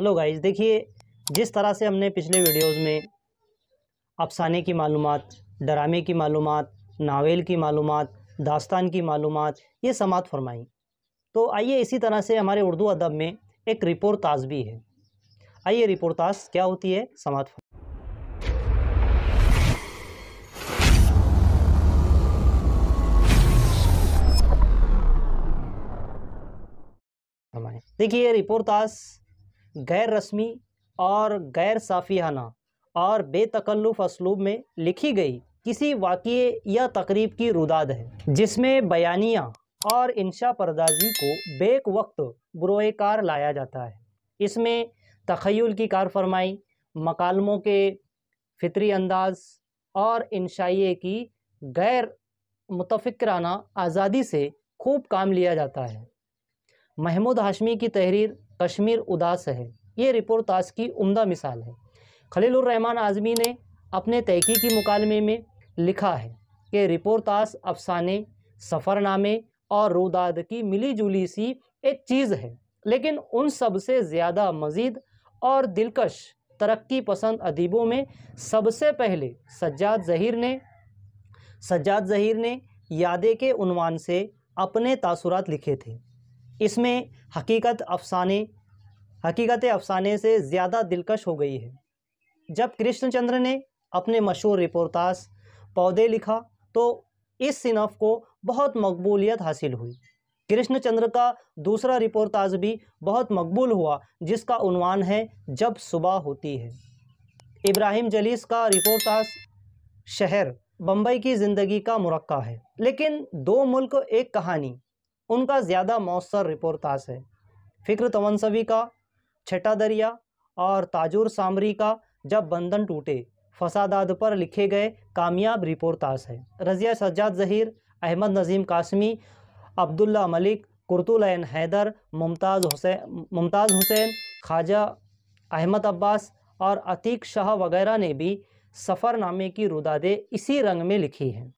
hello guys देखिए जिस तरह से हमने पिछले वीडियोस में अफसाने की मालूम डरामे की मालूम नावेल की मालूम दास्तान की मालूम ये समात फरमाई तो आइए इसी तरह से हमारे उर्दू अदब में एक रिपोर्ताज भी है आइए रिपोर्ताज क्या होती है समात फरमा देखिए रिपोर्ताज गैर रस्मी और गैर साफियाना और बेतकल्लुफ़ असलूब में लिखी गई किसी वाक़े या तकरीब की रुदाद है जिसमें बयानिया और इंशा परदाजी को बेक वक्त बुरोकार लाया जाता है इसमें तखयल की कार फरमाई मकालमों के फितरी अंदाज और इंशाइये की गैर मुतफिकराना आज़ादी से खूब काम लिया जाता है महमूद हाशमी की तहरीर कश्मीर उदास है ये रिपोर्टाज की उम्दा मिसाल है खलीलरहमान आज़मी ने अपने तहकीकी मुकालमे में लिखा है कि रिपोर्टाज अफसाने सफ़रनामे और रुदाद की मिली जुली सी एक चीज़ है लेकिन उन सबसे ज़्यादा मज़ीद और दिलकश तरक्की पसंद अदीबों में सबसे पहले सज्जाद जहीर ने सज्जाद जहीर ने यादें के उनवान से अपने तासुरात लिखे थे इसमें हकीकत अफसाने हकीकत अफसाने से ज़्यादा दिलकश हो गई है जब कृष्णचंद्र ने अपने मशहूर रिपोर्टास पौधे लिखा तो इस सिनफ को बहुत मकबूलियत हासिल हुई कृष्णचंद्र का दूसरा रिपोर्टाज भी बहुत मकबूल हुआ जिसका उनवान है जब सुबह होती है इब्राहिम जलीस का रिपोर्टाज शहर बम्बई की ज़िंदगी का मुरक्का है लेकिन दो मुल्क एक कहानी उनका ज़्यादा मौसर रिपोर्टाज है फ़िक्र तमनसवी का छठा दरिया और ताजुर सामरी का जब बंधन टूटे फसादाद पर लिखे गए कामयाब रिपोर्टाज है रज़िया सज्जाद जहीर अहमद नजीम कासमी अब्दुल्ला मलिक कुरतुलैन हैदर मुमताज़ हुसैन मुमताज़ हुसैन ख्वाजा अहमद अब्बास और अतीक शाह वगैरह ने भी सफ़रनामे की रुदादे इसी रंग में लिखी हैं